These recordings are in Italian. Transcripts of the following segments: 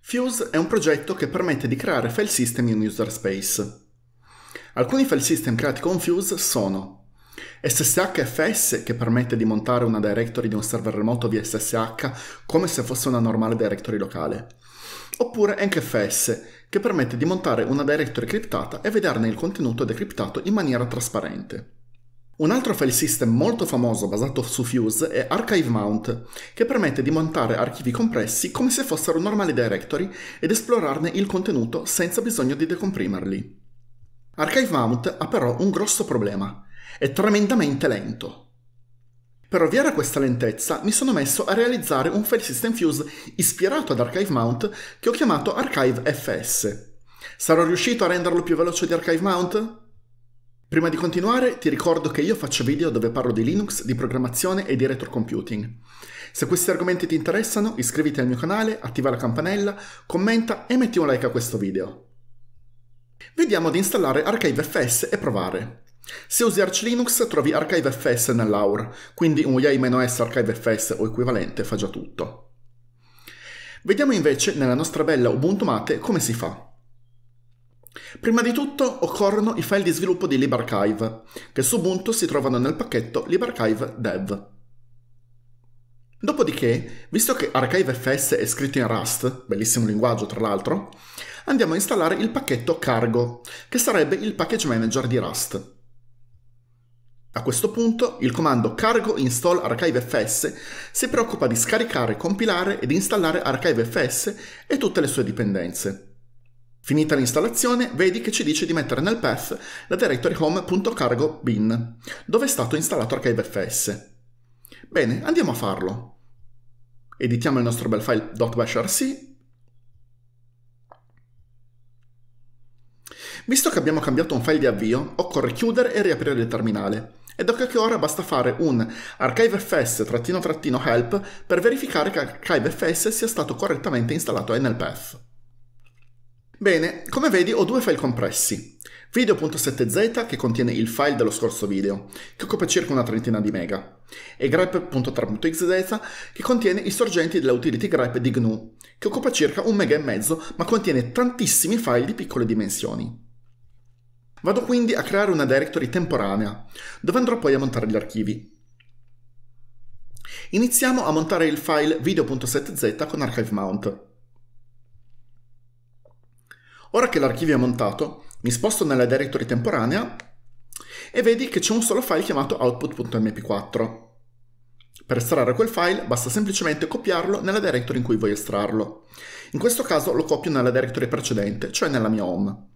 Fuse è un progetto che permette di creare file system in user space. Alcuni file system creati con Fuse sono SSHFS che permette di montare una directory di un server remoto via SSH come se fosse una normale directory locale, oppure EncFS che permette di montare una directory criptata e vederne il contenuto decriptato in maniera trasparente. Un altro file system molto famoso basato su Fuse è Archive Mount, che permette di montare archivi compressi come se fossero normali directory ed esplorarne il contenuto senza bisogno di decomprimerli. Archive Mount ha però un grosso problema. È tremendamente lento. Per ovviare a questa lentezza mi sono messo a realizzare un file system fuse ispirato ad Archive Mount che ho chiamato Archive FS. Sarò riuscito a renderlo più veloce di Archive Mount? Prima di continuare ti ricordo che io faccio video dove parlo di Linux, di programmazione e di retrocomputing. Se questi argomenti ti interessano iscriviti al mio canale, attiva la campanella, commenta e metti un like a questo video. Vediamo di installare ArchiveFS e provare. Se usi Arch Linux trovi ArchiveFS nell'AUR, quindi un UI-S ArchiveFS o equivalente fa già tutto. Vediamo invece nella nostra bella Ubuntu Mate come si fa. Prima di tutto occorrono i file di sviluppo di LibArchive, che su Ubuntu si trovano nel pacchetto LibArchive Dev. Dopodiché, visto che ArchiveFS è scritto in Rust, bellissimo linguaggio tra l'altro, andiamo a installare il pacchetto Cargo, che sarebbe il package manager di Rust. A questo punto il comando cargo install archivefs si preoccupa di scaricare, compilare ed installare archivefs e tutte le sue dipendenze. Finita l'installazione, vedi che ci dice di mettere nel path la directory home.cargo bin, dove è stato installato ArchiveFS. Bene, andiamo a farlo. Editiamo il nostro bel file .bashrc. Visto che abbiamo cambiato un file di avvio, occorre chiudere e riaprire il terminale. Ed ecco che ora basta fare un archivefs-help per verificare che archivefs sia stato correttamente installato nel path. Bene, come vedi ho due file compressi. Video.7z che contiene il file dello scorso video, che occupa circa una trentina di mega, e grep.3.xz che contiene i sorgenti della utility grep di GNU, che occupa circa un mega e mezzo, ma contiene tantissimi file di piccole dimensioni. Vado quindi a creare una directory temporanea, dove andrò poi a montare gli archivi. Iniziamo a montare il file video.7z con archive mount. Ora che l'archivio è montato, mi sposto nella directory temporanea e vedi che c'è un solo file chiamato output.mp4. Per estrarre quel file basta semplicemente copiarlo nella directory in cui vuoi estrarlo. In questo caso lo copio nella directory precedente, cioè nella mia home.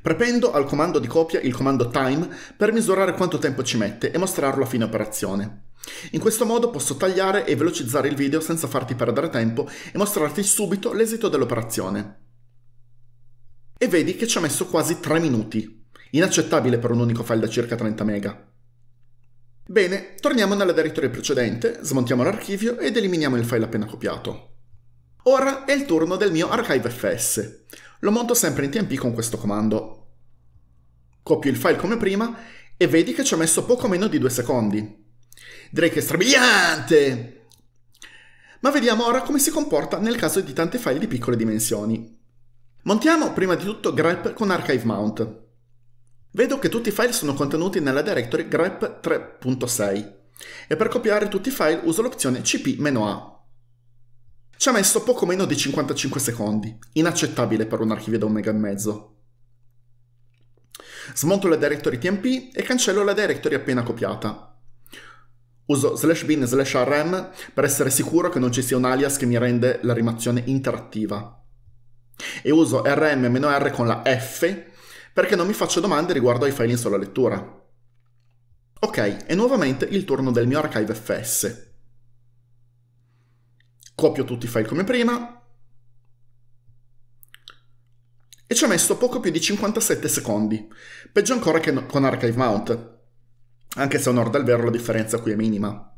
Prependo al comando di copia il comando time per misurare quanto tempo ci mette e mostrarlo a fine operazione. In questo modo posso tagliare e velocizzare il video senza farti perdere tempo e mostrarti subito l'esito dell'operazione e vedi che ci ha messo quasi 3 minuti. Inaccettabile per un unico file da circa 30 mega. Bene, torniamo nella direttoria precedente, smontiamo l'archivio ed eliminiamo il file appena copiato. Ora è il turno del mio ArchiveFS. Lo monto sempre in TMP con questo comando. Copio il file come prima e vedi che ci ha messo poco meno di 2 secondi. Direi che è strabiliante! Ma vediamo ora come si comporta nel caso di tanti file di piccole dimensioni. Montiamo prima di tutto grep con archive mount. Vedo che tutti i file sono contenuti nella directory grep 3.6 e per copiare tutti i file uso l'opzione cp-a. Ci ha messo poco meno di 55 secondi, inaccettabile per un archivio da un mega e mezzo. Smonto la directory tmp e cancello la directory appena copiata. Uso slash bin slash rm per essere sicuro che non ci sia un alias che mi rende la rimazione interattiva e uso rm-r con la f perché non mi faccio domande riguardo ai file in sola lettura. Ok, e nuovamente il turno del mio archive fs. Copio tutti i file come prima e ci ho messo poco più di 57 secondi, peggio ancora che con archive mount, anche se onor del vero la differenza qui è minima.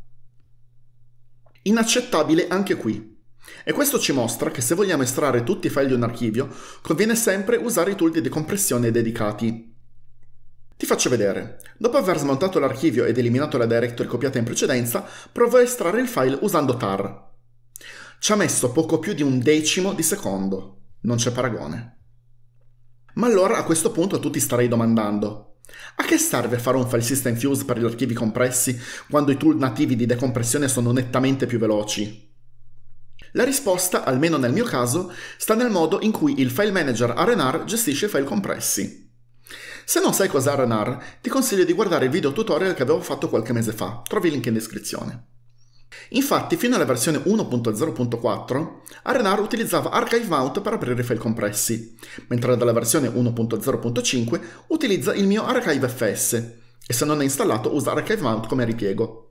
Inaccettabile anche qui, e questo ci mostra che se vogliamo estrarre tutti i file di un archivio, conviene sempre usare i tool di decompressione dedicati. Ti faccio vedere. Dopo aver smontato l'archivio ed eliminato la directory copiata in precedenza, provo a estrarre il file usando tar. Ci ha messo poco più di un decimo di secondo. Non c'è paragone. Ma allora a questo punto tu ti starei domandando, a che serve fare un file system fuse per gli archivi compressi quando i tool nativi di decompressione sono nettamente più veloci? La risposta, almeno nel mio caso, sta nel modo in cui il file manager Arenar gestisce i file compressi. Se non sai cos'è Arenar, ti consiglio di guardare il video tutorial che avevo fatto qualche mese fa, trovi il link in descrizione. Infatti, fino alla versione 1.0.4, Arenar utilizzava Archive Mount per aprire i file compressi, mentre dalla versione 1.0.5 utilizza il mio ArchiveFS, e se non è installato usa Archive Mount come ripiego.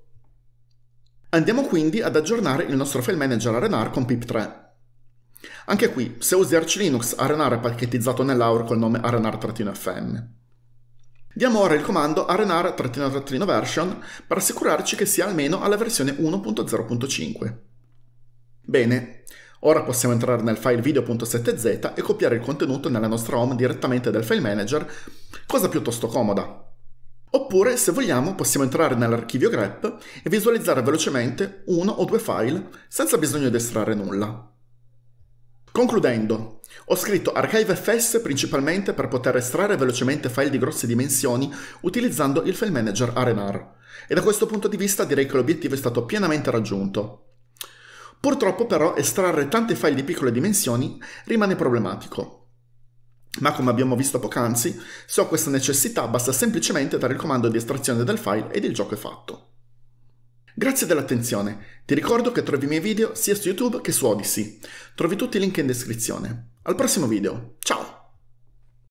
Andiamo quindi ad aggiornare il nostro file manager Arenar con pip3. Anche qui, se usi Arch Linux, Arenar è pacchettizzato nell'Aur col nome arenar-fm. Diamo ora il comando arenar-version per assicurarci che sia almeno alla versione 1.0.5. Bene, ora possiamo entrare nel file video.7z e copiare il contenuto nella nostra home direttamente dal file manager, cosa piuttosto comoda, Oppure, se vogliamo, possiamo entrare nell'archivio grep e visualizzare velocemente uno o due file senza bisogno di estrarre nulla. Concludendo, ho scritto ArchiveFS principalmente per poter estrarre velocemente file di grosse dimensioni utilizzando il file manager Arenar, e da questo punto di vista direi che l'obiettivo è stato pienamente raggiunto. Purtroppo però estrarre tanti file di piccole dimensioni rimane problematico, ma come abbiamo visto poc'anzi, se ho questa necessità basta semplicemente dare il comando di estrazione del file ed il gioco è fatto. Grazie dell'attenzione, ti ricordo che trovi i miei video sia su YouTube che su Odyssey. Trovi tutti i link in descrizione. Al prossimo video, ciao!